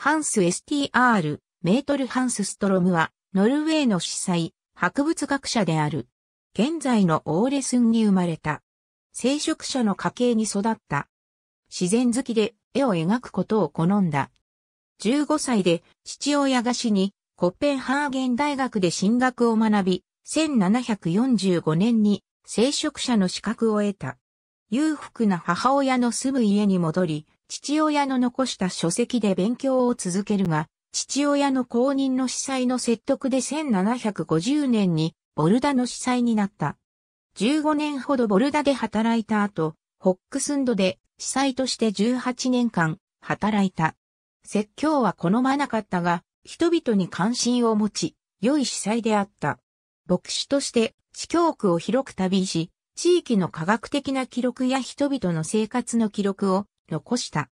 ハンス STR、メートル・ハンスストロムは、ノルウェーの司祭、博物学者である。現在のオーレスンに生まれた。聖職者の家系に育った。自然好きで絵を描くことを好んだ。15歳で父親が死に、コッペンハーゲン大学で進学を学び、1745年に聖職者の資格を得た。裕福な母親の住む家に戻り、父親の残した書籍で勉強を続けるが、父親の公認の司祭の説得で1750年にボルダの司祭になった。15年ほどボルダで働いた後、ホックスンドで司祭として18年間働いた。説教は好まなかったが、人々に関心を持ち、良い司祭であった。牧師として司教区を広く旅し、地域の科学的な記録や人々の生活の記録を残した。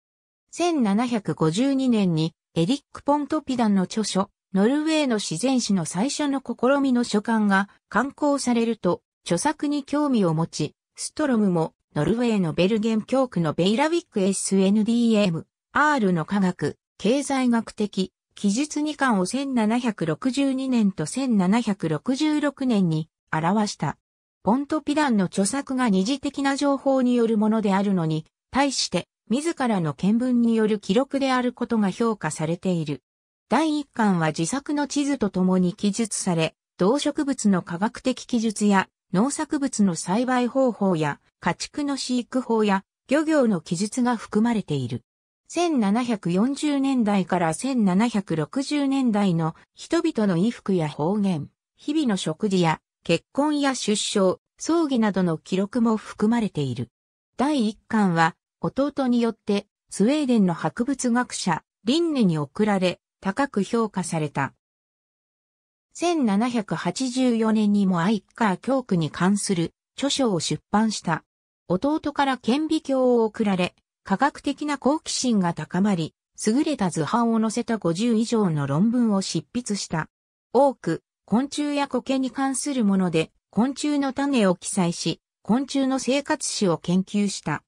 1752年にエリック・ポントピダンの著書、ノルウェーの自然史の最初の試みの書簡が刊行されると、著作に興味を持ち、ストロムもノルウェーのベルゲン教区のベイラウィック SNDM、R の科学、経済学的、記述2巻を1762年と1766年に表した。ポントピダンの著作が二次的な情報によるものであるのに、対して、自らの見聞による記録であることが評価されている。第1巻は自作の地図とともに記述され、動植物の科学的記述や農作物の栽培方法や家畜の飼育法や漁業の記述が含まれている。1740年代から1760年代の人々の衣服や方言、日々の食事や結婚や出生、葬儀などの記録も含まれている。第1巻は弟によって、スウェーデンの博物学者、リンネに贈られ、高く評価された。1784年にもアイッカー教区に関する著書を出版した。弟から顕微鏡を贈られ、科学的な好奇心が高まり、優れた図版を載せた50以上の論文を執筆した。多く、昆虫や苔に関するもので、昆虫の種を記載し、昆虫の生活史を研究した。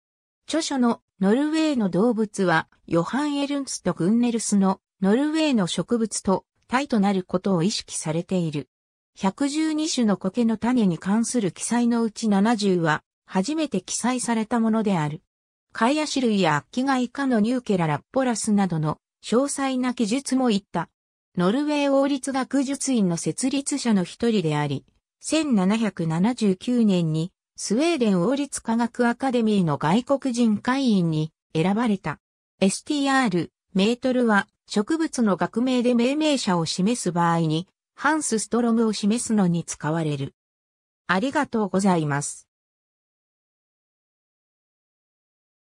著書のノルウェーの動物は、ヨハン・エルンツとグンネルスのノルウェーの植物とイとなることを意識されている。112種の苔の種に関する記載のうち70は、初めて記載されたものである。カイアシ類やアッキガイカのニューケララッポラスなどの詳細な記述も言った。ノルウェー王立学術院の設立者の一人であり、1779年にスウェーデン王立科学アカデミーの外国人会員に選ばれた。STR メートルは植物の学名で命名者を示す場合に、ハンスストロムを示すのに使われる。ありがとうございます。